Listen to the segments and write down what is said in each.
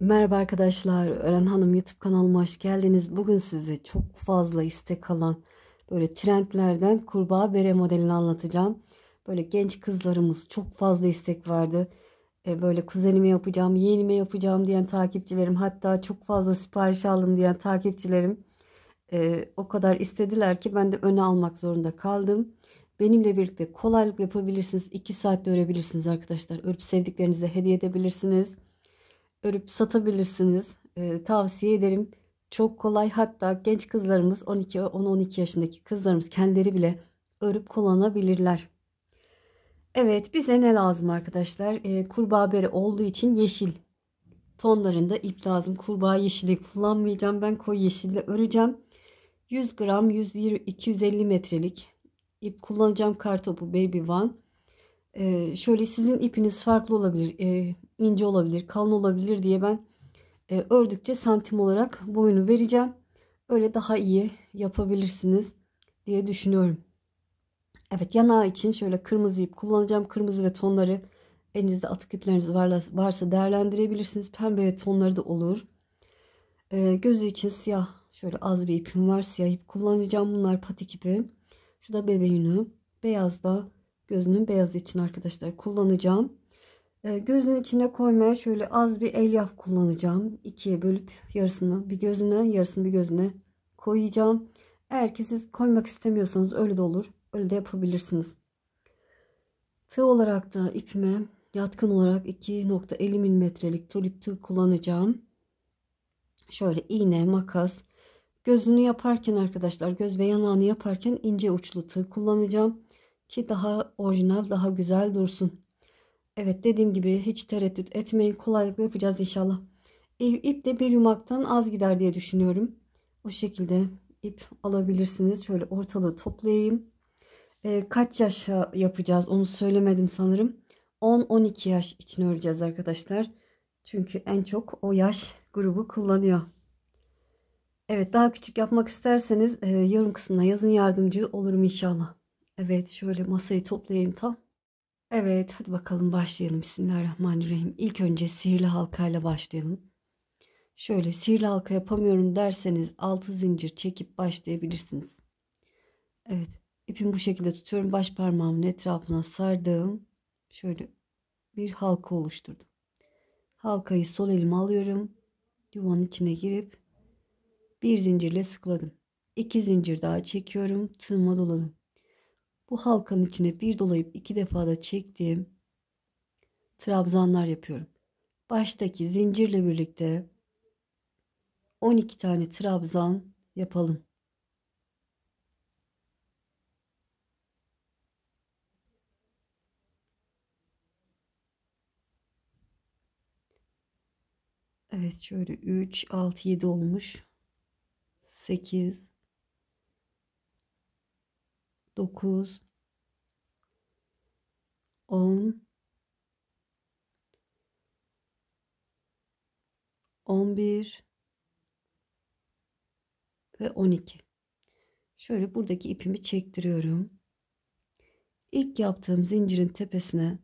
Merhaba arkadaşlar, Ören Hanım YouTube kanalıma hoş geldiniz. Bugün size çok fazla istek alan böyle trendlerden kurbağa bere modelini anlatacağım. Böyle genç kızlarımız çok fazla istek vardı. E böyle kuzenime yapacağım, yeğenime yapacağım diyen takipçilerim, hatta çok fazla sipariş aldım diyen takipçilerim e, o kadar istediler ki ben de öne almak zorunda kaldım. Benimle birlikte kolaylık yapabilirsiniz. 2 saatte örebilirsiniz arkadaşlar. Örüp sevdiklerinize hediye edebilirsiniz örüp satabilirsiniz. E, tavsiye ederim. Çok kolay hatta genç kızlarımız 12-10-12 yaşındaki kızlarımız kendileri bile örüp kullanabilirler. Evet bize ne lazım arkadaşlar? E, kurbağa beri olduğu için yeşil tonlarında ip lazım. Kurbağa yeşili kullanmayacağım. Ben koyu yeşille öreceğim. 100 gram 120, 250 metrelik ip kullanacağım. Kartopu Baby One. Ee, şöyle sizin ipiniz farklı olabilir. Ee, ince olabilir, kalın olabilir diye ben e, ördükçe santim olarak boyunu vereceğim. Öyle daha iyi yapabilirsiniz diye düşünüyorum. Evet yanağı için şöyle kırmızı ip kullanacağım. Kırmızı ve tonları elinizde atık ipleriniz varsa değerlendirebilirsiniz. Pembe ve tonları da olur. E, gözü için siyah şöyle az bir ipim var. Siyah ip kullanacağım. Bunlar patik ipi. Şu da bebeğini. Beyaz da gözünün beyazı için arkadaşlar kullanacağım. Ee, Gözün içine koymaya şöyle az bir elyaf kullanacağım. İkiye bölüp yarısını bir gözüne, yarısını bir gözüne koyacağım. Eğer ki siz koymak istemiyorsanız öyle de olur. Öyle de yapabilirsiniz. Tığ olarak da ipime yatkın olarak 2.50 milimetrelik tulip tığ kullanacağım. Şöyle iğne, makas. Gözünü yaparken arkadaşlar göz ve yanağını yaparken ince uçlu tığ kullanacağım. Ki daha orijinal, daha güzel dursun. Evet dediğim gibi hiç tereddüt etmeyin. Kolaylıkla yapacağız inşallah. İp de bir yumaktan az gider diye düşünüyorum. O şekilde ip alabilirsiniz. Şöyle ortalığı toplayayım. E, kaç yaşa yapacağız onu söylemedim sanırım. 10-12 yaş için öreceğiz arkadaşlar. Çünkü en çok o yaş grubu kullanıyor. Evet daha küçük yapmak isterseniz e, yorum kısmına yazın yardımcı olurum inşallah. Evet şöyle masayı toplayayım tam. Evet, hadi bakalım başlayalım. Bismillahirrahmanirrahim. İlk önce sihirli halkayla başlayalım. Şöyle sihirli halka yapamıyorum derseniz 6 zincir çekip başlayabilirsiniz. Evet, ipimi bu şekilde tutuyorum. Baş parmağımın etrafına sardım. Şöyle bir halka oluşturdum. Halkayı sol elime alıyorum. Yuvanın içine girip bir zincirle sıkladım. İki zincir daha çekiyorum. Tığıma doladım. Bu halkanın içine bir dolayıp iki defada çektiğim trabzanlar yapıyorum. Baştaki zincirle birlikte 12 tane trabzan yapalım. Evet şöyle 3, 6, 7 olmuş. 8, 9 10 11 ve 12. Şöyle buradaki ipimi çektiriyorum. İlk yaptığım zincirin tepesine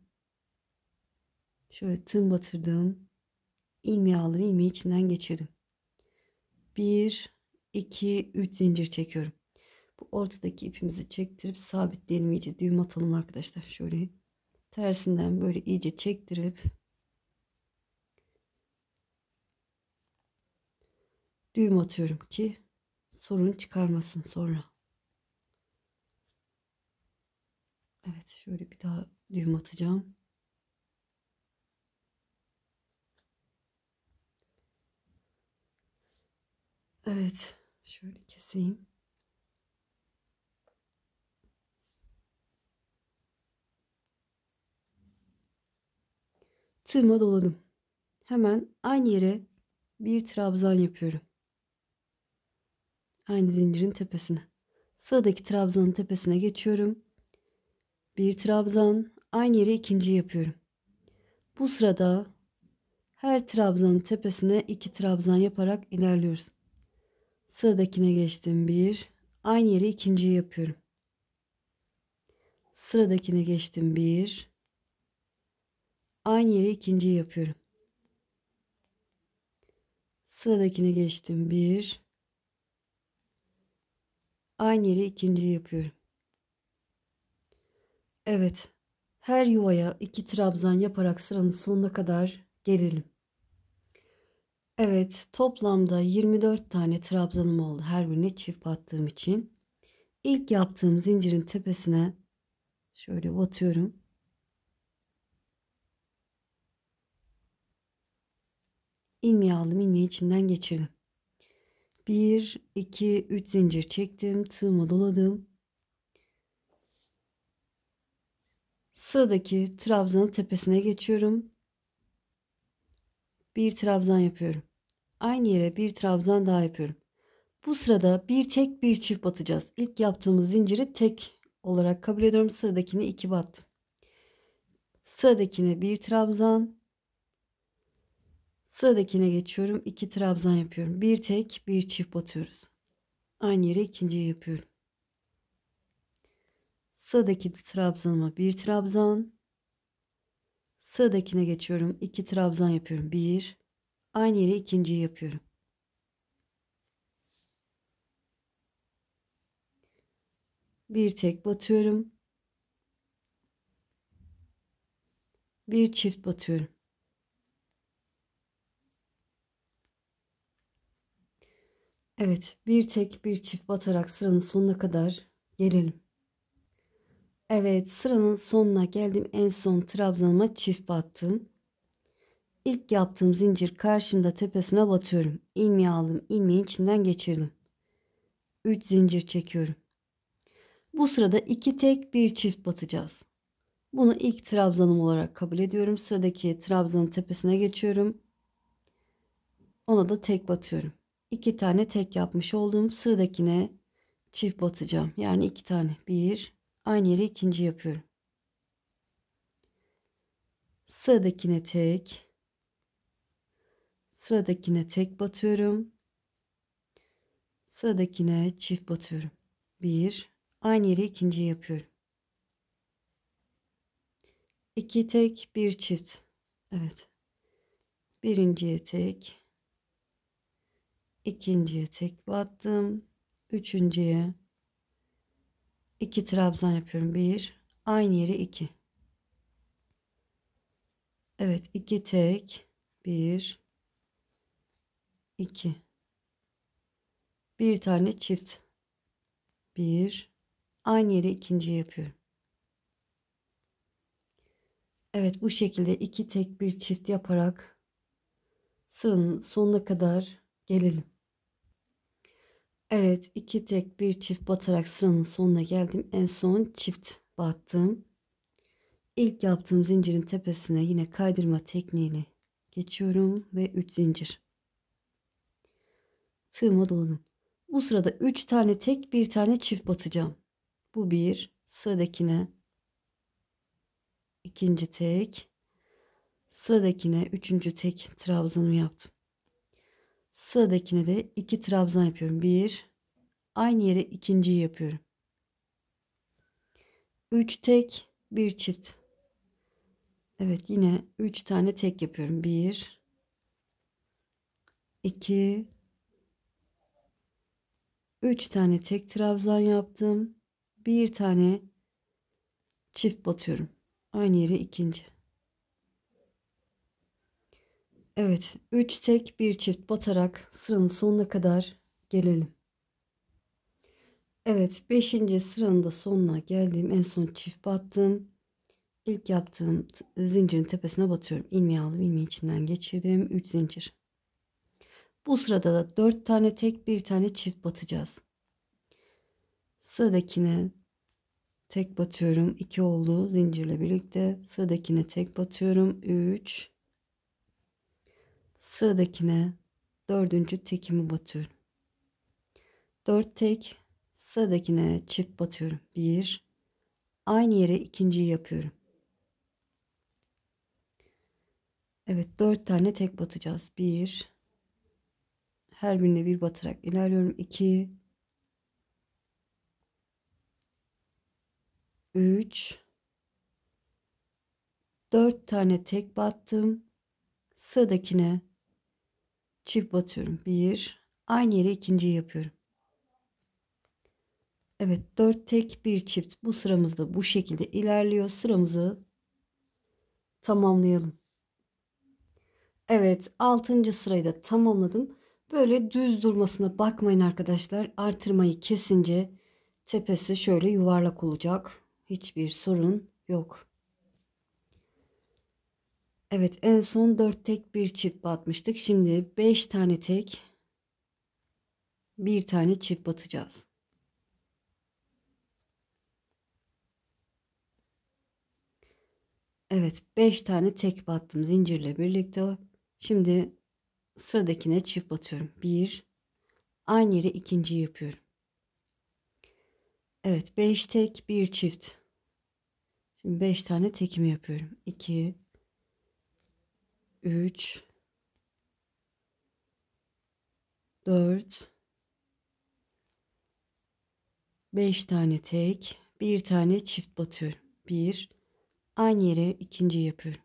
şöyle tığım batırdım. İlmeği aldım, ilmeği içinden geçirdim. 1 2 3 zincir çekiyorum ortadaki ipimizi çektirip sabitleyelim iyice düğüm atalım arkadaşlar. Şöyle tersinden böyle iyice çektirip düğüm atıyorum ki sorun çıkarmasın sonra. Evet şöyle bir daha düğüm atacağım. Evet şöyle keseyim. tığıma doladım. Hemen aynı yere bir trabzan yapıyorum. Aynı zincirin tepesine. Sıradaki trabzanın tepesine geçiyorum. Bir trabzan aynı yere ikinci yapıyorum. Bu sırada her trabzanın tepesine iki trabzan yaparak ilerliyoruz. Sıradakine geçtim bir. Aynı yere ikinciyi yapıyorum. Sıradakine geçtim bir. Aynı yere ikinciyi yapıyorum. Sıradakine geçtim. Bir. Aynı yere ikinciyi yapıyorum. Evet. Her yuvaya iki trabzan yaparak sıranın sonuna kadar gelelim. Evet, toplamda 24 tane trabzanım oldu. Her birine çift battığım için. İlk yaptığım zincirin tepesine şöyle batıyorum. ilmeği aldım. ilmeği içimden geçirdim. 1, 2, 3 zincir çektim. Tığıma doladım. Sıradaki trabzanın tepesine geçiyorum. Bir trabzan yapıyorum. Aynı yere bir trabzan daha yapıyorum. Bu sırada bir tek bir çift batacağız. İlk yaptığımız zinciri tek olarak kabul ediyorum. Sıradakini iki battım. Sıradakine bir trabzan. Sıradakine geçiyorum. 2 trabzan yapıyorum. Bir tek, bir çift batıyoruz. Aynı yere ikinciyi yapıyorum. Sıradaki trabzanıma bir trabzan. Sıradakine geçiyorum. 2 trabzan yapıyorum. Bir. Aynı yere ikinciyi yapıyorum. Bir tek batıyorum. Bir çift batıyorum. Evet, bir tek bir çift batarak sıranın sonuna kadar gelelim. Evet, sıranın sonuna geldim. En son trabzanıma çift battım. İlk yaptığım zincir karşımda tepesine batıyorum. İlmeği aldım, ilmeğin içinden geçirdim. 3 zincir çekiyorum. Bu sırada iki tek bir çift batacağız. Bunu ilk trabzanım olarak kabul ediyorum. Sıradaki trabzanın tepesine geçiyorum. Ona da tek batıyorum iki tane tek yapmış olduğum sıradakine çift batacağım. Yani iki tane. Bir. Aynı yere ikinci yapıyorum. Sıradakine tek. Sıradakine tek batıyorum. Sıradakine çift batıyorum. Bir. Aynı yere ikinci yapıyorum. İki tek, bir çift. Evet. Birinciye tek ikinciye tek battım. Üçüncüye iki trabzan yapıyorum. Bir aynı yere iki. Evet iki tek bir iki bir tane çift bir aynı yere ikinci yapıyorum. Evet bu şekilde iki tek bir çift yaparak sıranın sonuna kadar gelelim. Evet iki tek bir çift batarak sıranın sonuna geldim. En son çift battım. İlk yaptığım zincirin tepesine yine kaydırma tekniğini geçiyorum ve 3 zincir. Tığıma doladım. Bu sırada 3 tane tek bir tane çift batacağım. Bu bir sıradakine ikinci tek sıradakine üçüncü tek trabzanımı yaptım. Sıradakine de 2 trabzan yapıyorum. 1 aynı yere ikinciyi yapıyorum. 3 tek, 1 çift. Evet yine 3 tane tek yapıyorum. 1 2 3 tane tek trabzan yaptım. Bir tane çift batıyorum. Aynı yere ikinci. Evet, 3 tek bir çift batarak sıranın sonuna kadar gelelim. Evet, 5. sıranın da sonuna geldim. En son çift battım. İlk yaptığım zincirin tepesine batıyorum. İlmeği aldım, ilmeği içinden geçirdim. 3 zincir. Bu sırada da 4 tane tek, bir tane çift batacağız. Sıradakine tek batıyorum. 2 oldu zincirle birlikte. Sıradakine tek batıyorum. 3 sıradakine dördüncü tekimi batıyorum. Dört tek sıradakine çift batıyorum. Bir, aynı yere ikinciyi yapıyorum. Evet dört tane tek batacağız. Bir, her birine bir batarak ilerliyorum. İki, üç, dört tane tek battım. Sıradakine çift batıyorum. Bir aynı yere ikinciyi yapıyorum. Evet 4 tek bir çift bu sıramızda bu şekilde ilerliyor. Sıramızı tamamlayalım. Evet 6. sırayı da tamamladım. Böyle düz durmasına bakmayın arkadaşlar. Artırmayı kesince tepesi şöyle yuvarlak olacak. Hiçbir sorun yok. Evet en son 4 tek bir çift batmıştık. Şimdi 5 tane tek bir tane çift batacağız. Evet 5 tane tek battım zincirle birlikte. Şimdi sıradakine çift batıyorum. 1 aynı yere ikinciyi yapıyorum. Evet 5 tek bir çift. Şimdi 5 tane tekimi yapıyorum. 2 3 4 5 tane tek, bir tane çift batıyorum. Bir aynı yere ikinci yapıyorum.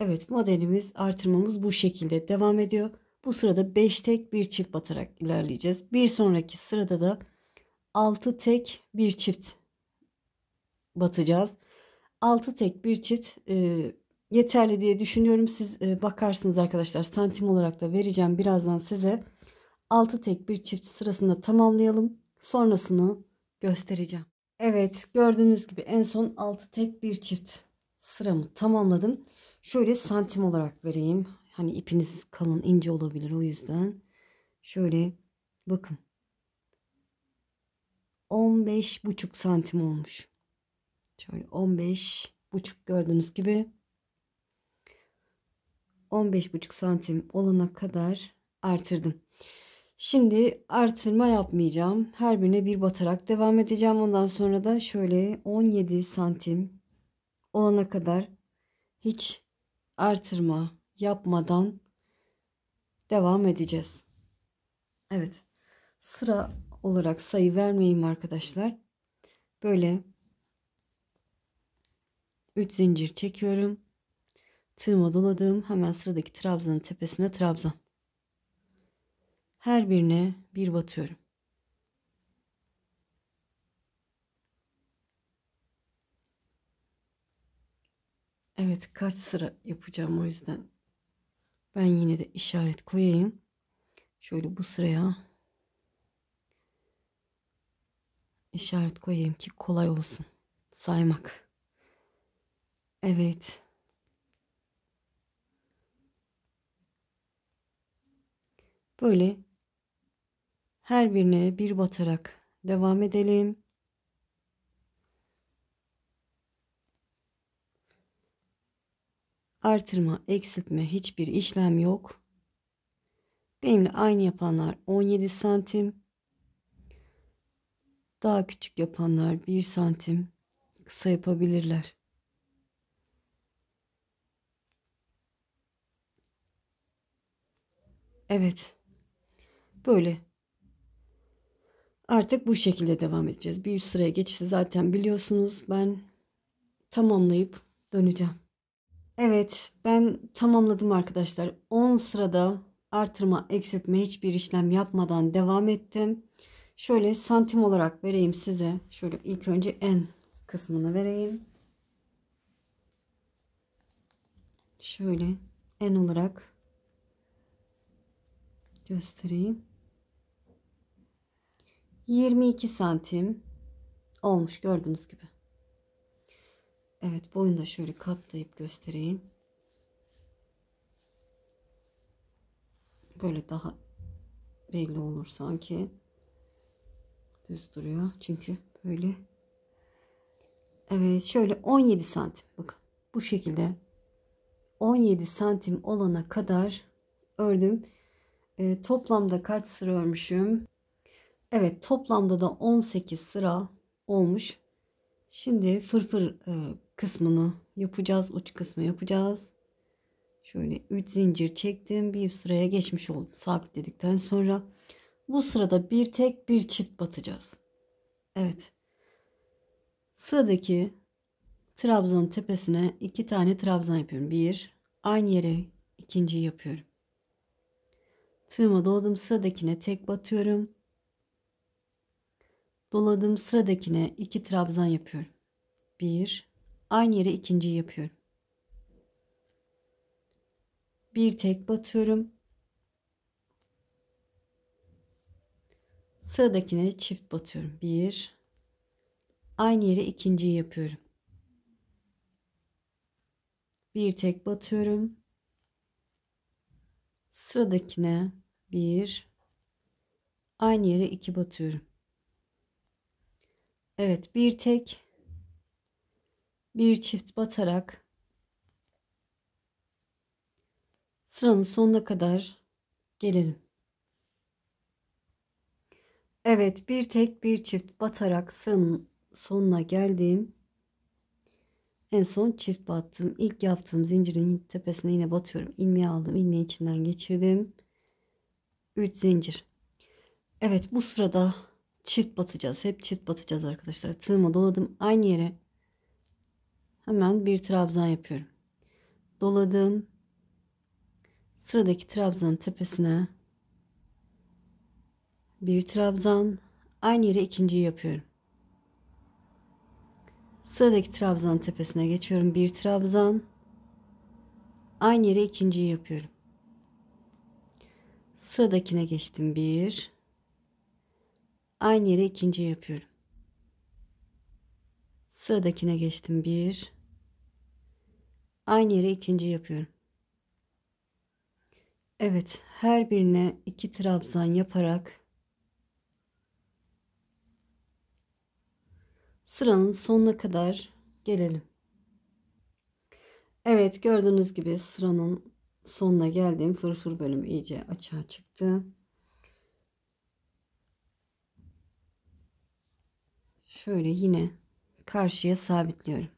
Evet, modelimiz, artırmamız bu şekilde devam ediyor. Bu sırada 5 tek, bir çift batarak ilerleyeceğiz. Bir sonraki sırada da 6 tek, bir çift batacağız. 6 tek, bir çift e, yeterli diye düşünüyorum. Siz e, bakarsınız arkadaşlar. Santim olarak da vereceğim birazdan size. 6 tek bir çift sırasında tamamlayalım. Sonrasını göstereceğim. Evet gördüğünüz gibi en son 6 tek bir çift sıramı tamamladım. Şöyle santim olarak vereyim. Hani ipiniz kalın ince olabilir o yüzden. Şöyle bakın. 15 buçuk santim olmuş. Şöyle 15 buçuk gördüğünüz gibi 15,5 santim olana kadar artırdım. Şimdi artırma yapmayacağım. Her birine bir batarak devam edeceğim. Ondan sonra da şöyle 17 santim olana kadar hiç artırma yapmadan devam edeceğiz. Evet. Sıra olarak sayı vermeyeyim arkadaşlar. Böyle 3 zincir çekiyorum. Tığıma doladım. Hemen sıradaki trabzanın tepesine trabzan. Her birine bir batıyorum. Evet kaç sıra yapacağım o yüzden. Ben yine de işaret koyayım. Şöyle bu sıraya işaret koyayım ki kolay olsun saymak. Evet. Böyle her birine bir batarak devam edelim. Artırma, eksiltme hiçbir işlem yok. Benimle aynı yapanlar 17 santim. Daha küçük yapanlar 1 santim kısa yapabilirler. Evet. Böyle. Artık bu şekilde devam edeceğiz. Bir üst sıraya geçti zaten biliyorsunuz. Ben tamamlayıp döneceğim. Evet ben tamamladım arkadaşlar. 10 sırada artırma eksiltme hiçbir işlem yapmadan devam ettim. Şöyle santim olarak vereyim size. Şöyle ilk önce en kısmını vereyim. Şöyle en olarak göstereyim. 22 santim olmuş gördüğünüz gibi. Evet boyunu da şöyle katlayıp göstereyim. Böyle daha belli olur sanki. Düz duruyor çünkü böyle. Evet şöyle 17 santim bakın bu şekilde 17 santim olana kadar ördüm. E, toplamda kaç sıra örmüşüm? Evet toplamda da 18 sıra olmuş. Şimdi fırfır e, kısmını yapacağız. Uç kısmı yapacağız. Şöyle 3 zincir çektim. Bir sıraya geçmiş oldum. Sabitledikten sonra bu sırada bir tek bir çift batacağız. Evet. Sıradaki trabzanın tepesine iki tane trabzan yapıyorum. Bir aynı yere ikinciyi yapıyorum. Tığıma doladım sıradakine tek batıyorum. Doladığım sıradakine iki trabzan yapıyorum. Bir, aynı yere ikinciyi yapıyorum. Bir tek batıyorum. Sıradakine çift batıyorum. Bir, aynı yere ikinciyi yapıyorum. Bir tek batıyorum. Sıradakine bir, aynı yere iki batıyorum. Evet bir tek bir çift batarak sıranın sonuna kadar gelelim. Evet bir tek bir çift batarak sıranın sonuna geldim. En son çift battım. İlk yaptığım zincirin tepesine yine batıyorum. İlmeği aldım. İlmeği içinden geçirdim. 3 zincir. Evet bu sırada çift batacağız. Hep çift batacağız arkadaşlar. Tığıma doladım aynı yere. Hemen bir trabzan yapıyorum. Doladım. Sıradaki trabzanın tepesine bir trabzan aynı yere ikinciyi yapıyorum. Sıradaki trabzan tepesine geçiyorum. Bir trabzan aynı yere ikinciyi yapıyorum. Sıradakine geçtim. Bir Aynı yere ikinci yapıyorum. Sıradakine geçtim. Bir. Aynı yere ikinci yapıyorum. Evet, her birine iki trabzan yaparak sıranın sonuna kadar gelelim. Evet, gördüğünüz gibi sıranın sonuna geldim. Fırfır bölümü iyice açığa çıktı. şöyle yine karşıya sabitliyorum.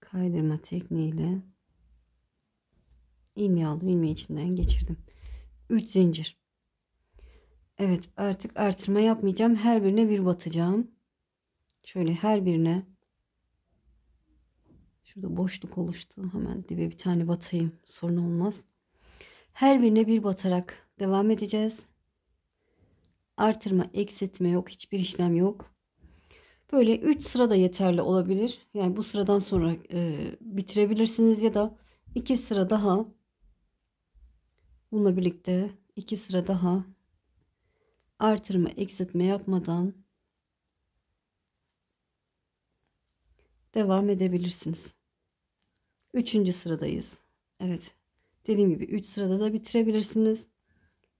Kaydırma tekniğiyle ilmeği aldım. ilmeği içinden geçirdim. 3 zincir. Evet artık artırma yapmayacağım. Her birine bir batacağım. Şöyle her birine şurada boşluk oluştu. Hemen dibe bir tane batayım. Sorun olmaz. Her birine bir batarak devam edeceğiz artırma, eksiltme yok. Hiçbir işlem yok. Böyle 3 sıra da yeterli olabilir. Yani bu sıradan sonra e, bitirebilirsiniz ya da 2 sıra daha bununla birlikte 2 sıra daha artırma, eksiltme yapmadan devam edebilirsiniz. Üçüncü sıradayız. Evet. Dediğim gibi 3 sırada da bitirebilirsiniz.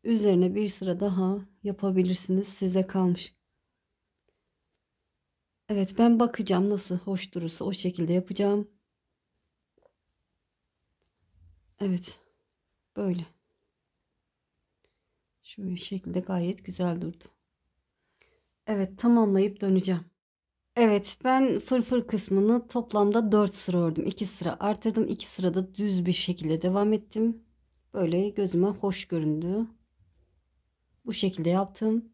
Üzerine bir sıra daha yapabilirsiniz. Size kalmış. Evet ben bakacağım nasıl hoş durursa o şekilde yapacağım. Evet. Böyle. Şu şekilde gayet güzel durdu. Evet tamamlayıp döneceğim. Evet ben fırfır kısmını toplamda 4 sıra ördüm. 2 sıra artırdım. 2 sırada düz bir şekilde devam ettim. Böyle gözüme hoş göründü bu şekilde yaptım.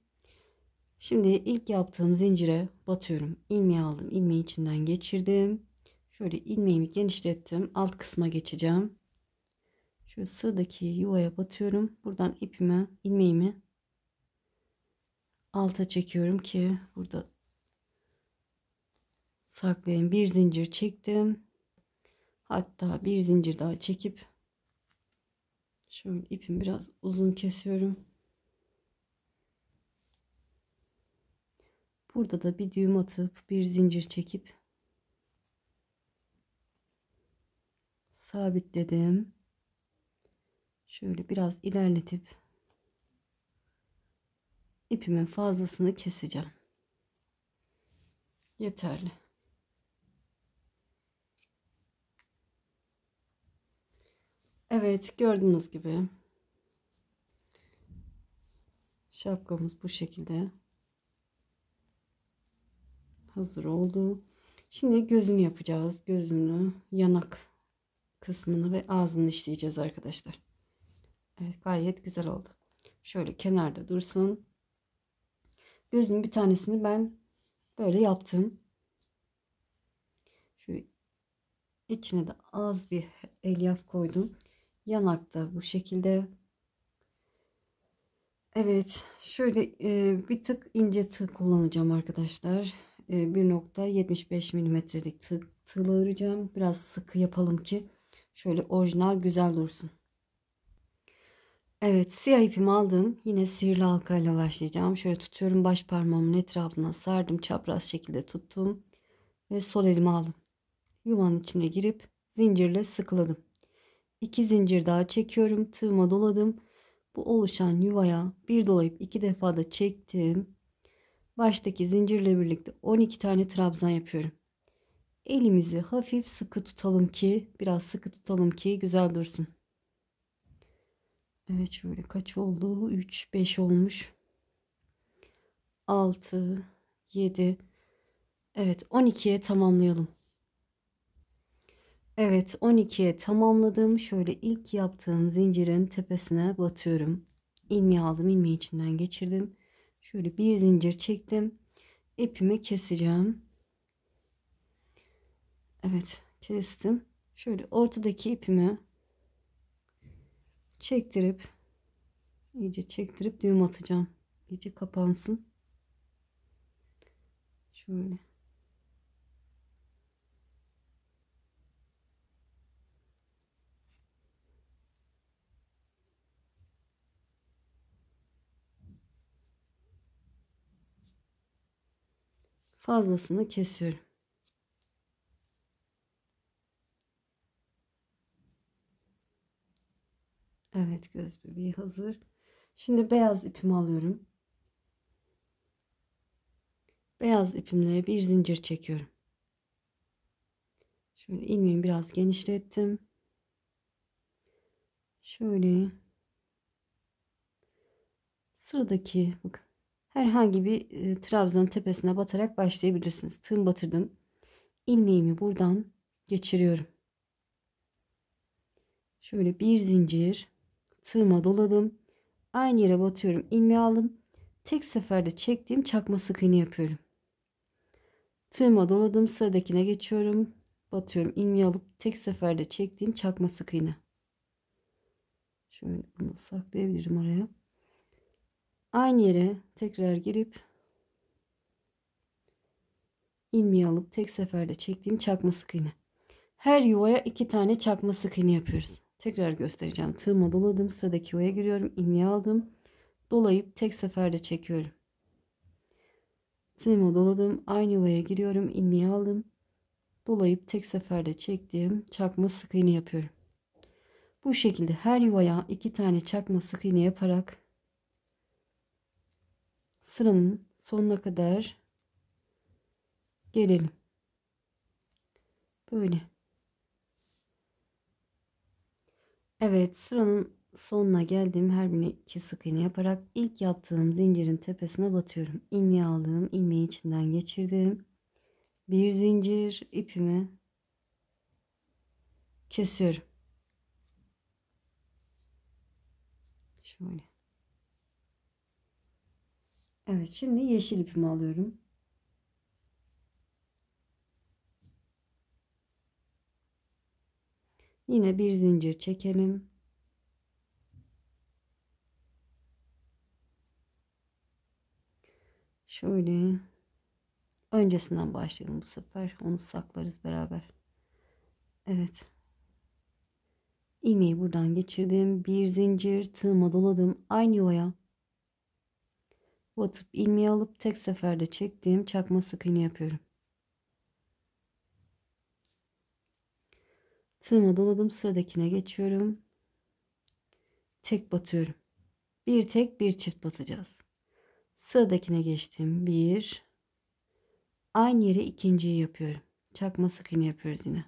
Şimdi ilk yaptığım zincire batıyorum. İlmeği aldım. İlmeği içinden geçirdim. Şöyle ilmeğimi genişlettim. Alt kısma geçeceğim. Şöyle sıradaki yuvaya batıyorum. Buradan ipimi, ilmeğimi alta çekiyorum ki burada saklayayım. Bir zincir çektim. Hatta bir zincir daha çekip şöyle ipimi biraz uzun kesiyorum. Burada da bir düğüm atıp bir zincir çekip sabitledim. Şöyle biraz ilerletip ipimin fazlasını keseceğim. Yeterli. Evet gördüğünüz gibi şapkamız bu şekilde hazır oldu. Şimdi gözünü yapacağız. Gözünü, yanak kısmını ve ağzını işleyeceğiz arkadaşlar. Evet gayet güzel oldu. Şöyle kenarda dursun. Gözün bir tanesini ben böyle yaptım. Şöyle içine de az bir elyaf koydum. Yanakta bu şekilde. Evet şöyle e, bir tık ince tığ kullanacağım arkadaşlar. 1.75 e, milimetrelik tığ, tığla öreceğim. Biraz sıkı yapalım ki şöyle orijinal güzel dursun. Evet siyah ipimi aldım. Yine sihirli halkayla başlayacağım. Şöyle tutuyorum baş parmağımın etrafına sardım. Çapraz şekilde tuttum. Ve sol elimi aldım. Yuvanın içine girip zincirle sıkıladım. İki zincir daha çekiyorum. Tığıma doladım. Bu oluşan yuvaya bir dolayıp iki defa da çektim baştaki zincirle birlikte 12 tane trabzan yapıyorum. Elimizi hafif sıkı tutalım ki biraz sıkı tutalım ki güzel dursun. Evet şöyle kaç oldu? 3 5 olmuş. 6 7 Evet 12'ye tamamlayalım. Evet 12'ye tamamladım. Şöyle ilk yaptığım zincirin tepesine batıyorum. İlmeği aldım, ilmeği içinden geçirdim. Şöyle bir zincir çektim. İpimi keseceğim. Evet kestim. Şöyle ortadaki ipimi çektirip iyice çektirip düğüm atacağım. iyice kapansın. Şöyle. fazlasını kesiyorum. Evet göz bebeği hazır. Şimdi beyaz ipimi alıyorum. Beyaz ipimle bir zincir çekiyorum. Şöyle ilmeğimi biraz genişlettim. Şöyle sıradaki bakın herhangi bir e, trabzanın tepesine batarak başlayabilirsiniz. Tığım batırdım. İlmeğimi buradan geçiriyorum. Şöyle bir zincir tığıma doladım. Aynı yere batıyorum. İlmeği aldım. Tek seferde çektiğim çakma sık iğne yapıyorum. Tığıma doladım. Sıradakine geçiyorum. Batıyorum. İlmeği alıp tek seferde çektiğim çakma sık iğne. Şöyle bunu saklayabilirim araya aynı yere tekrar girip ilmeği alıp tek seferde çektiğim çakma sık iğne. Her yuvaya iki tane çakma sık iğne yapıyoruz. Tekrar göstereceğim. Tığıma doladım. Sıradaki yuvaya giriyorum. ilmeği aldım. Dolayıp tek seferde çekiyorum. Tığıma doladım. Aynı yuvaya giriyorum. ilmeği aldım. Dolayıp tek seferde çektiğim çakma sık iğne yapıyorum. Bu şekilde her yuvaya iki tane çakma sık iğne yaparak sıranın sonuna kadar gelelim. Böyle. Evet sıranın sonuna geldim. her birine iki sık iğne yaparak ilk yaptığım zincirin tepesine batıyorum. İlmeği aldığım ilmeği içinden geçirdim. Bir zincir ipimi kesiyorum. Şöyle. Evet şimdi yeşil ipimi alıyorum. Yine bir zincir çekelim. Şöyle öncesinden başlayalım bu sefer. Onu saklarız beraber. Evet. İğneyi buradan geçirdim. Bir zincir tığıma doladım. Aynı yuvaya batıp ilmeği alıp tek seferde çektiğim çakma sık iğne yapıyorum. Tığıma doladım sıradakine geçiyorum. Tek batıyorum. Bir tek bir çift batacağız. Sıradakine geçtim. Bir. Aynı yere ikinciyi yapıyorum. Çakma sık iğne yapıyoruz yine.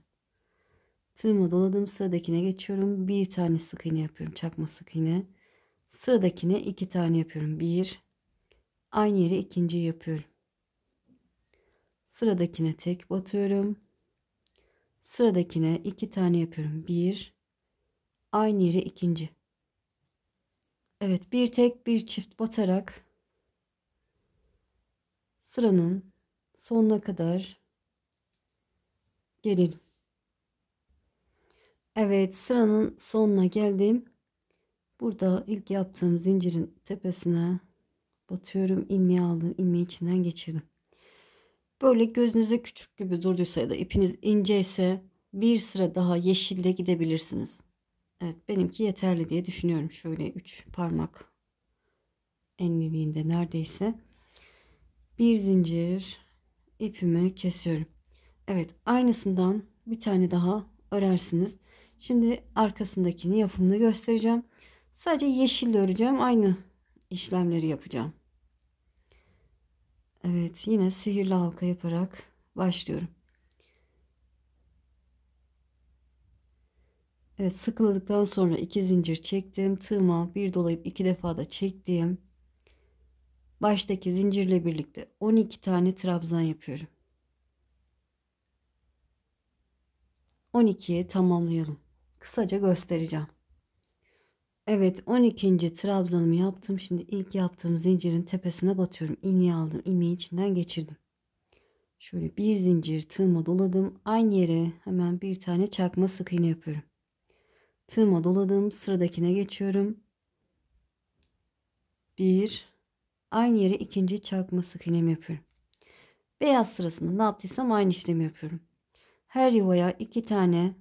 Tığıma doladım sıradakine geçiyorum. Bir tane sık iğne yapıyorum. Çakma sık iğne. Sıradakine iki tane yapıyorum. Bir. Aynı yere ikinci yapıyorum. Sıradakine tek batıyorum. Sıradakine iki tane yapıyorum. Bir. Aynı yere ikinci. Evet bir tek bir çift batarak sıranın sonuna kadar gelin. Evet sıranın sonuna geldim. Burada ilk yaptığım zincirin tepesine Batıyorum ilmeği aldım. ilmeği içinden geçirdim. Böyle gözünüze küçük gibi durduysa ya da ipiniz ince ise bir sıra daha yeşille gidebilirsiniz. Evet benimki yeterli diye düşünüyorum. Şöyle 3 parmak enliliğinde neredeyse. Bir zincir ipimi kesiyorum. Evet aynısından bir tane daha örersiniz. Şimdi arkasındakini yapımını göstereceğim. Sadece yeşille öreceğim. Aynı işlemleri yapacağım. Evet yine sihirli halka yaparak başlıyorum. Evet sıkıladıktan sonra iki zincir çektim. Tığıma bir dolayıp iki defa da çektim. Baştaki zincirle birlikte 12 tane trabzan yapıyorum. 12'ye tamamlayalım. Kısaca göstereceğim. Evet 12. trabzanımı yaptım. Şimdi ilk yaptığım zincirin tepesine batıyorum. İlmeği aldım. İlmeği içinden geçirdim. Şöyle bir zincir tığıma doladım. Aynı yere hemen bir tane çakma sık iğne yapıyorum. Tığıma doladım. Sıradakine geçiyorum. Bir. Aynı yere ikinci çakma sık iğnemi yapıyorum. Beyaz sırasında ne yaptıysam aynı işlemi yapıyorum. Her yuvaya iki tane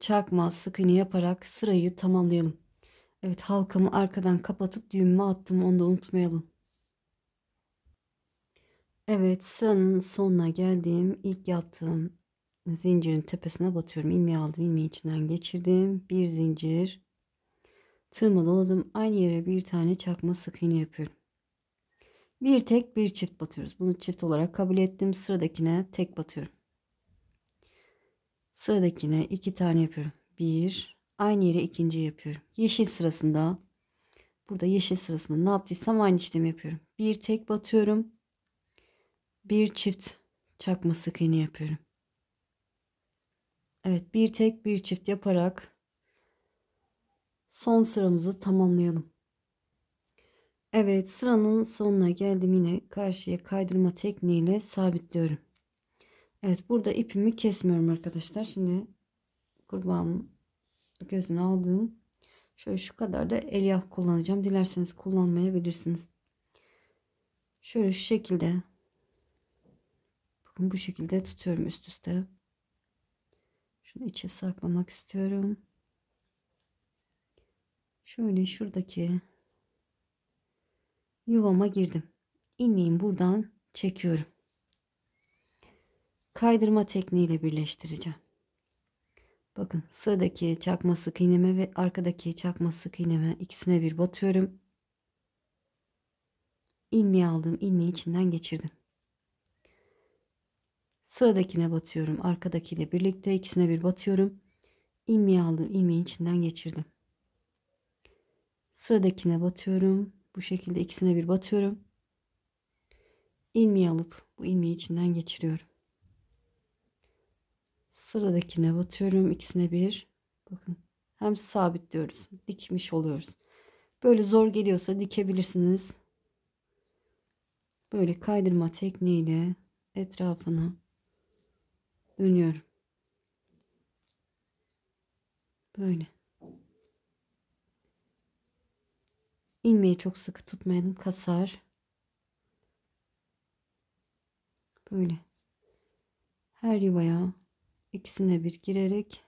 çakma sık iğne yaparak sırayı tamamlayalım. Evet halkamı arkadan kapatıp düğümü attım onu da unutmayalım. Evet sıranın sonuna geldim. İlk yaptığım zincirin tepesine batıyorum. İlmeği aldım. ilmeği içinden geçirdim. Bir zincir. tırmaladım, Aynı yere bir tane çakma sık iğne yapıyorum. Bir tek bir çift batıyoruz. Bunu çift olarak kabul ettim. Sıradakine tek batıyorum. Sıradakine iki tane yapıyorum. Bir. Aynı yere ikinci yapıyorum. Yeşil sırasında. Burada yeşil sırasında ne yaptıysam aynı işlemi yapıyorum. Bir tek batıyorum. Bir çift çakma sık iğne yapıyorum. Evet bir tek bir çift yaparak son sıramızı tamamlayalım. Evet sıranın sonuna geldim yine karşıya kaydırma tekniğiyle sabitliyorum. Evet burada ipimi kesmiyorum arkadaşlar. Şimdi kurban gözünü aldım. Şöyle şu kadar da elyaf kullanacağım. Dilerseniz kullanmayabilirsiniz. Şöyle şu şekilde. Bakın bu şekilde tutuyorum üst üste. Şunu içe saklamak istiyorum. Şöyle şuradaki yuvama girdim. İğneyi buradan çekiyorum kaydırma tekniğiyle birleştireceğim. Bakın sıradaki çakma sık iğneme ve arkadaki çakma sık iğneme ikisine bir batıyorum. İğneyi aldım, iğneyi içinden geçirdim. Sıradakine batıyorum. Arkadakiyle birlikte ikisine bir batıyorum. İlmeği aldım. ilmeği içinden geçirdim. Sıradakine batıyorum. Bu şekilde ikisine bir batıyorum. İlmeği alıp bu ilmeği içinden geçiriyorum. Sıradakine batıyorum. ikisine bir. Bakın hem sabitliyoruz. Dikmiş oluyoruz. Böyle zor geliyorsa dikebilirsiniz. Böyle kaydırma tekniğiyle etrafına dönüyorum. Böyle. İlmeği çok sıkı tutmayalım. Kasar. Böyle. Her yuvaya ikisine bir girerek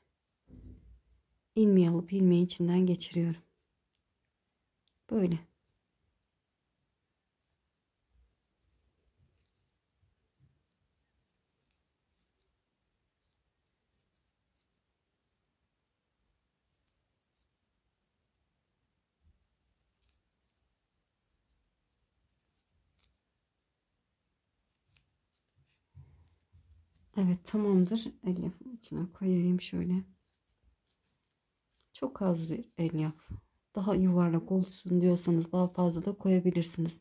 ilmeği alıp ilmeği içinden geçiriyorum. Böyle. Evet tamamdır. Elyafın içine koyayım şöyle. Çok az bir elyaf. Daha yuvarlak olsun diyorsanız daha fazla da koyabilirsiniz.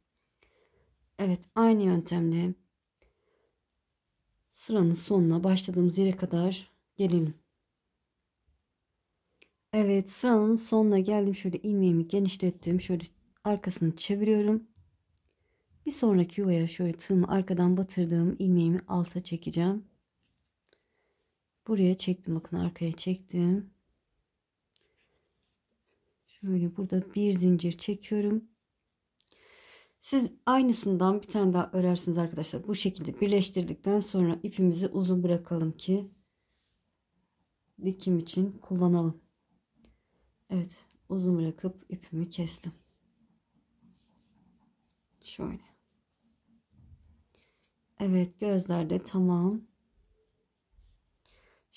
Evet aynı yöntemle sıranın sonuna başladığımız yere kadar gelelim. Evet sıranın sonuna geldim. Şöyle ilmeğimi genişlettim. Şöyle arkasını çeviriyorum. Bir sonraki yuvaya şöyle tığımı arkadan batırdığım ilmeğimi alta çekeceğim. Buraya çektim. Bakın arkaya çektim. Şöyle burada bir zincir çekiyorum. Siz aynısından bir tane daha örersiniz arkadaşlar. Bu şekilde birleştirdikten sonra ipimizi uzun bırakalım ki dikim için kullanalım. Evet uzun bırakıp ipimi kestim. Şöyle. Evet gözlerde tamam.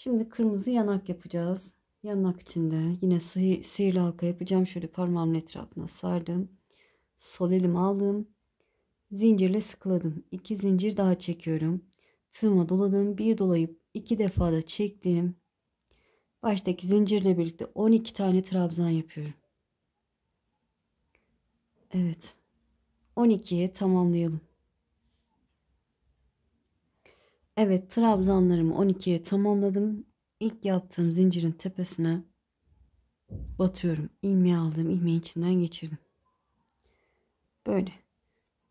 Şimdi kırmızı yanak yapacağız. Yanak içinde yine sihir, sihirli halka yapacağım. Şöyle parmağımın etrafına sardım. Sol elimi aldım. Zincirle sıkıladım. İki zincir daha çekiyorum. Tığıma doladım. Bir dolayıp iki defa da çektim. Baştaki zincirle birlikte 12 tane trabzan yapıyorum. Evet. 12'ye tamamlayalım. Evet, trabzanlarımı 12'ye tamamladım. İlk yaptığım zincirin tepesine batıyorum. İlmeği aldım, ilmeğin içinden geçirdim. Böyle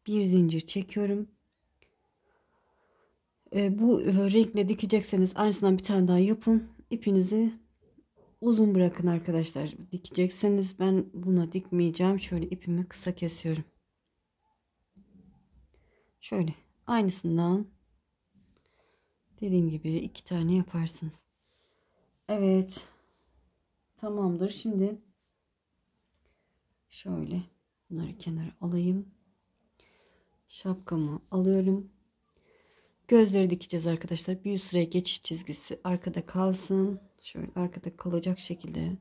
bir zincir çekiyorum. Ee, e, bu renkle dikecekseniz aynısından bir tane daha yapın. İpinizi uzun bırakın arkadaşlar. Dikecekseniz ben buna dikmeyeceğim. Şöyle ipimi kısa kesiyorum. Şöyle aynısından Dediğim gibi iki tane yaparsınız. Evet. Tamamdır. Şimdi şöyle bunları kenara alayım. Şapkamı alıyorum. Gözleri dikeceğiz arkadaşlar. Bir üst geçiş çizgisi arkada kalsın. Şöyle arkada kalacak şekilde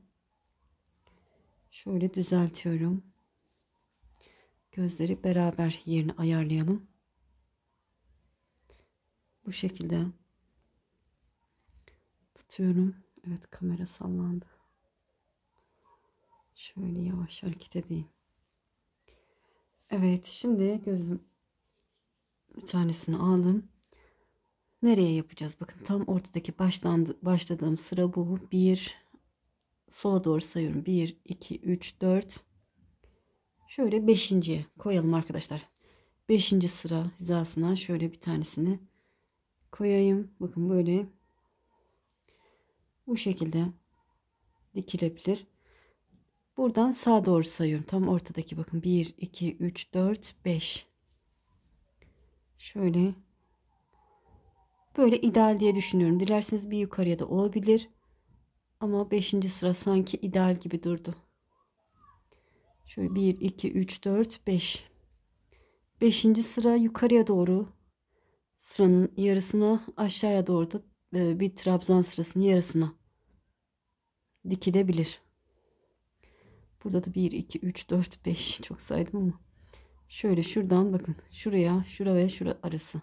şöyle düzeltiyorum. Gözleri beraber yerini ayarlayalım. Bu şekilde tutuyorum. Evet kamera sallandı. Şöyle yavaş hareket edeyim. Evet şimdi gözüm bir tanesini aldım. Nereye yapacağız? Bakın tam ortadaki başlandı, başladığım sıra bu. Bir sola doğru sayıyorum. Bir, iki, üç, dört. Şöyle beşinciye koyalım arkadaşlar. Beşinci sıra hizasına şöyle bir tanesini koyayım. Bakın böyle bu şekilde dikilebilir. Buradan sağa doğru sayıyorum. Tam ortadaki bakın. 1, 2, 3, 4, 5. Şöyle. Böyle ideal diye düşünüyorum. Dilerseniz bir yukarıya da olabilir. Ama 5. sıra sanki ideal gibi durdu. Şöyle 1, 2, 3, 4, 5. 5. sıra yukarıya doğru. Sıranın yarısına aşağıya doğru da e, bir trabzan sırasının yarısına dikilebilir. Burada da 1, 2, 3, 4, 5 çok saydım ama. Şöyle şuradan bakın. Şuraya, şura ve şura arası.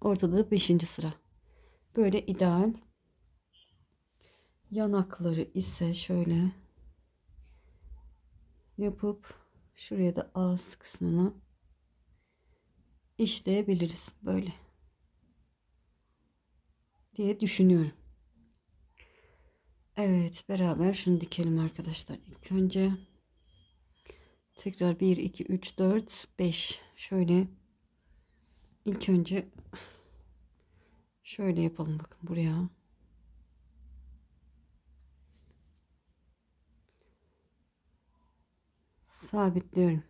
Ortada da 5. sıra. Böyle ideal. Yanakları ise şöyle yapıp şuraya da ağız kısmına işleyebiliriz böyle diye düşünüyorum. Evet beraber şunu dikelim arkadaşlar. İlk önce tekrar 1, 2, 3, 4, 5 şöyle ilk önce şöyle yapalım bakın buraya. Sabitliyorum.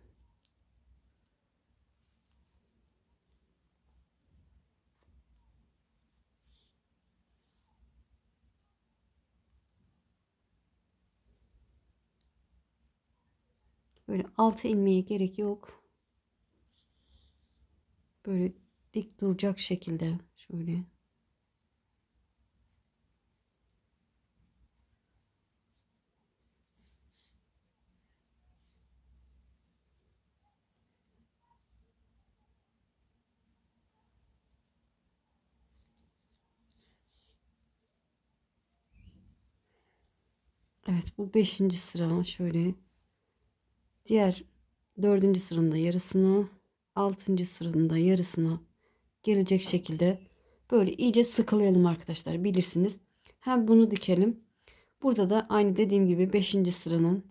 Böyle altı inmeye gerek yok. Böyle dik duracak şekilde şöyle Evet bu beşinci sıra şöyle diğer dördüncü sırında yarısını altıncı sırında yarısını gelecek şekilde böyle iyice sıkılayalım arkadaşlar bilirsiniz. Hem bunu dikelim. Burada da aynı dediğim gibi beşinci sıranın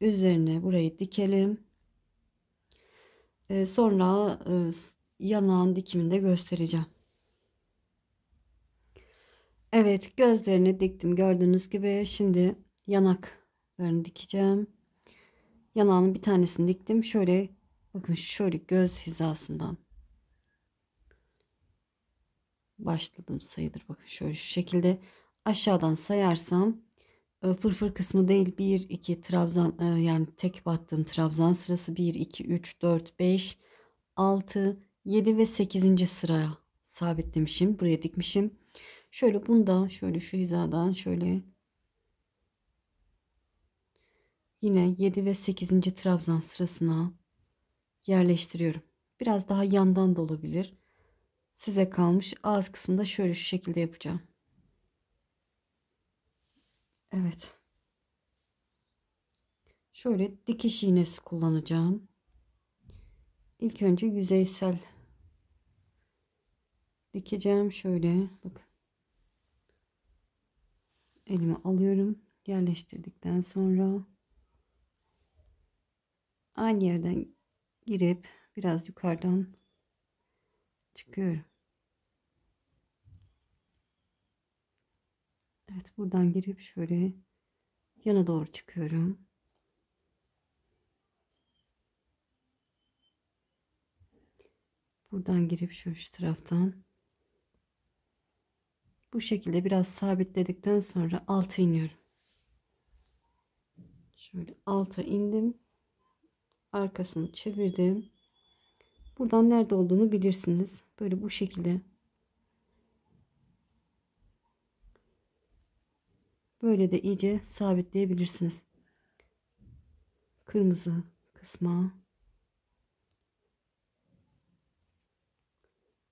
üzerine burayı dikelim. Ee, sonra e, yanağın dikimini de göstereceğim. Evet gözlerini diktim gördüğünüz gibi. Şimdi yanaklarını dikeceğim. Yanağının bir tanesini diktim. Şöyle bakın şöyle göz hizasından başladım sayıdır. Bakın şöyle şu şekilde aşağıdan sayarsam e, fırfır kısmı değil 1 2 trabzan e, yani tek battığım trabzan sırası 1 2 3 4 5 6 7 ve 8. sıraya sabitlemişim. Buraya dikmişim. Şöyle bunda şöyle şu hizadan şöyle yine 7 ve 8. trabzan sırasına yerleştiriyorum. Biraz daha yandan da olabilir. Size kalmış ağız kısmında şöyle şu şekilde yapacağım. Evet. Şöyle dikiş iğnesi kullanacağım. İlk önce yüzeysel dikeceğim şöyle. Bakın. Elimi alıyorum. Yerleştirdikten sonra aynı yerden girip biraz yukarıdan çıkıyorum. Evet buradan girip şöyle yana doğru çıkıyorum. Buradan girip şu üç taraftan bu şekilde biraz sabitledikten sonra alta iniyorum. Şöyle alta indim arkasını çevirdim. Buradan nerede olduğunu bilirsiniz. Böyle bu şekilde. Böyle de iyice sabitleyebilirsiniz. Kırmızı kısma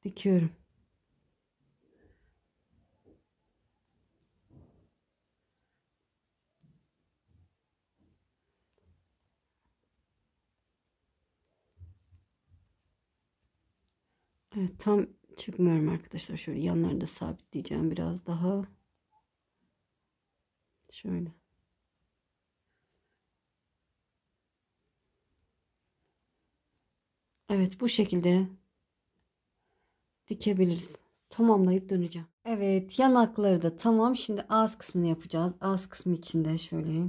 dikiyorum. Evet, tam çıkmıyorum arkadaşlar. Şöyle yanlarında da sabitleyeceğim biraz daha. Şöyle. Evet bu şekilde dikebiliriz. Tamamlayıp döneceğim. Evet yanakları da tamam. Şimdi ağız kısmını yapacağız. Ağız kısmı içinde şöyle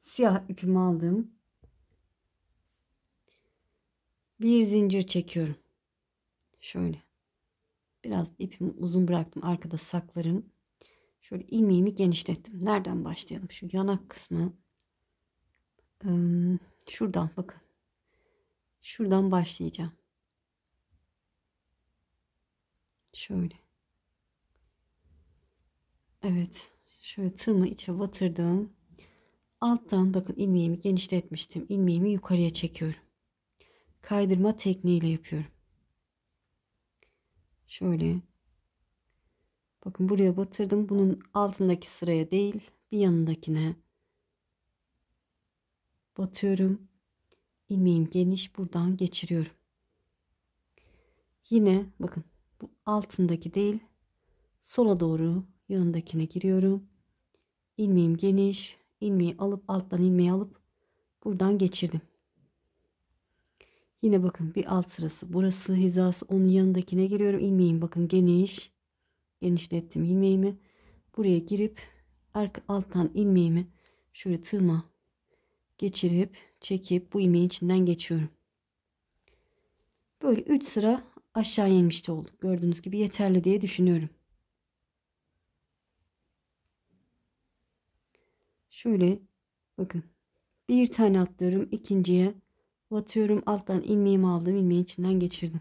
siyah ipimi aldım. Bir zincir çekiyorum. Şöyle. Biraz ipimi uzun bıraktım. Arkada saklarım. Şöyle ilmeğimi genişlettim. Nereden başlayalım? Şu yanak kısmı. Şuradan bakın. Şuradan başlayacağım. Şöyle. Evet. Şöyle tığımı içe batırdım. Alttan bakın ilmeğimi genişletmiştim. İlmeğimi yukarıya çekiyorum. Kaydırma tekniğiyle yapıyorum. Şöyle. Bakın buraya batırdım. Bunun altındaki sıraya değil bir yanındakine batıyorum. İlmeğim geniş buradan geçiriyorum. Yine bakın bu altındaki değil sola doğru yanındakine giriyorum. İlmeğim geniş. ilmeği alıp alttan ilmeği alıp buradan geçirdim. Yine bakın bir alt sırası. Burası hizası onun yanındakine giriyorum. İlmeğim bakın geniş. Genişlettim ilmeğimi. Buraya girip arka alttan ilmeğimi şöyle tığma geçirip çekip bu ilmeğin içinden geçiyorum. Böyle 3 sıra aşağı inmişte oldu. Gördüğünüz gibi yeterli diye düşünüyorum. Şöyle bakın. Bir tane atlıyorum. ikinciye Batıyorum alttan ilmeğimi aldım ilmeğin içinden geçirdim.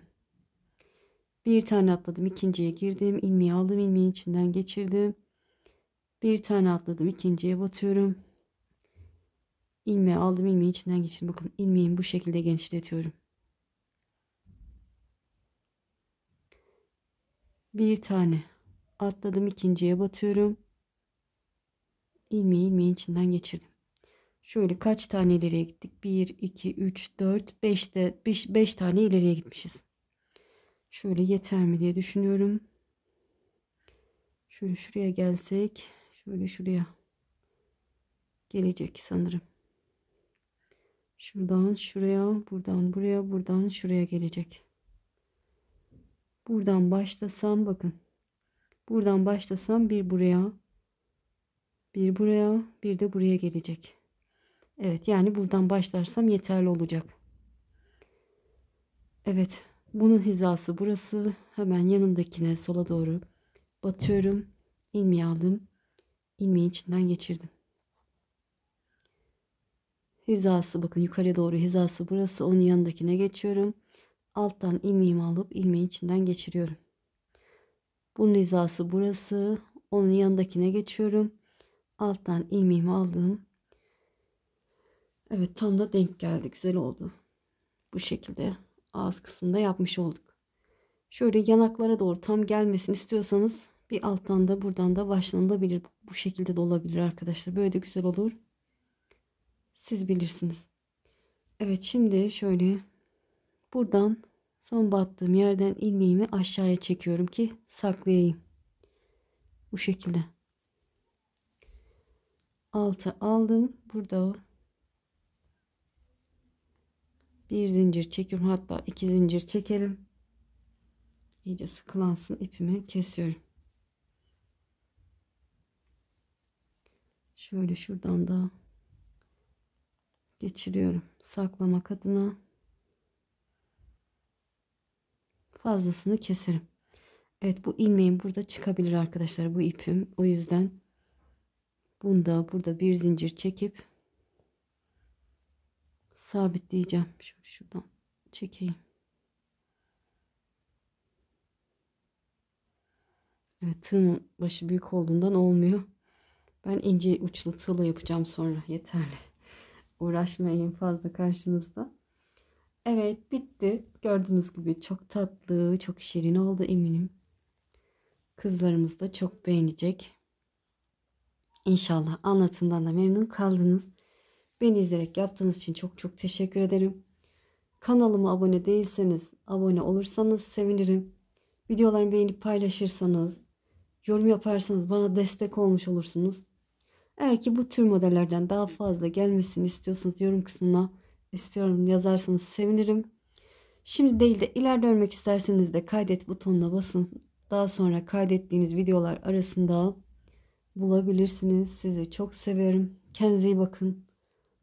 Bir tane atladım ikinciye girdim ilmeği aldım ilmeğin içinden geçirdim. Bir tane atladım ikinciye batıyorum. İlmeği aldım ilmeğin içinden geçirdim. Bakın ilmeğimi bu şekilde genişletiyorum. Bir tane atladım ikinciye batıyorum. İlmeği ilmeğin içinden geçirdim. Şöyle kaç tane ileriye gittik? 1, 2, 3, 4, 5 de 5, 5 tane ileriye gitmişiz. Şöyle yeter mi diye düşünüyorum. Şöyle şuraya gelsek. Şöyle şuraya. Gelecek sanırım. Şuradan şuraya, buradan buraya, buradan şuraya gelecek. Buradan başlasam bakın. Buradan başlasam bir buraya, bir buraya, bir de buraya gelecek. Evet yani buradan başlarsam yeterli olacak. Evet bunun hizası burası. Hemen yanındakine sola doğru batıyorum. İlmeği aldım. İlmeği içinden geçirdim. Hizası bakın yukarıya doğru hizası burası. Onun yanındakine geçiyorum. Alttan ilmeğimi alıp ilmeğin içinden geçiriyorum. Bunun hizası burası. Onun yanındakine geçiyorum. Alttan ilmeğimi aldım. Evet tam da denk geldi. Güzel oldu. Bu şekilde ağız kısmında yapmış olduk. Şöyle yanaklara doğru tam gelmesini istiyorsanız bir alttan da buradan da başlanabilir Bu şekilde de olabilir arkadaşlar. Böyle de güzel olur. Siz bilirsiniz. Evet şimdi şöyle buradan son battığım yerden ilmeğimi aşağıya çekiyorum ki saklayayım. Bu şekilde. Alta aldım. Burada bir zincir çekiyorum hatta iki zincir çekelim iyice sıkılansın ipimi kesiyorum şöyle şuradan da geçiriyorum saklamak adına fazlasını keserim Evet bu ilmeğim burada çıkabilir arkadaşlar bu ipim o yüzden bunda burada bir zincir çekip sabitleyeceğim. Şöyle şuradan çekeyim. Evet tığın başı büyük olduğundan olmuyor. Ben ince uçlu tığla yapacağım sonra yeterli. Uğraşmayın fazla karşınızda. Evet bitti. Gördüğünüz gibi çok tatlı, çok şirin oldu eminim. Kızlarımız da çok beğenecek. İnşallah anlatımdan da memnun kaldınız. Beni izleyerek yaptığınız için çok çok teşekkür ederim. Kanalıma abone değilseniz abone olursanız sevinirim. Videolarımı beğenip paylaşırsanız, yorum yaparsanız bana destek olmuş olursunuz. Eğer ki bu tür modellerden daha fazla gelmesini istiyorsanız yorum kısmına istiyorum yazarsanız sevinirim. Şimdi değil de ileride örmek isterseniz de kaydet butonuna basın. Daha sonra kaydettiğiniz videolar arasında bulabilirsiniz. Sizi çok seviyorum. Kendinize iyi bakın.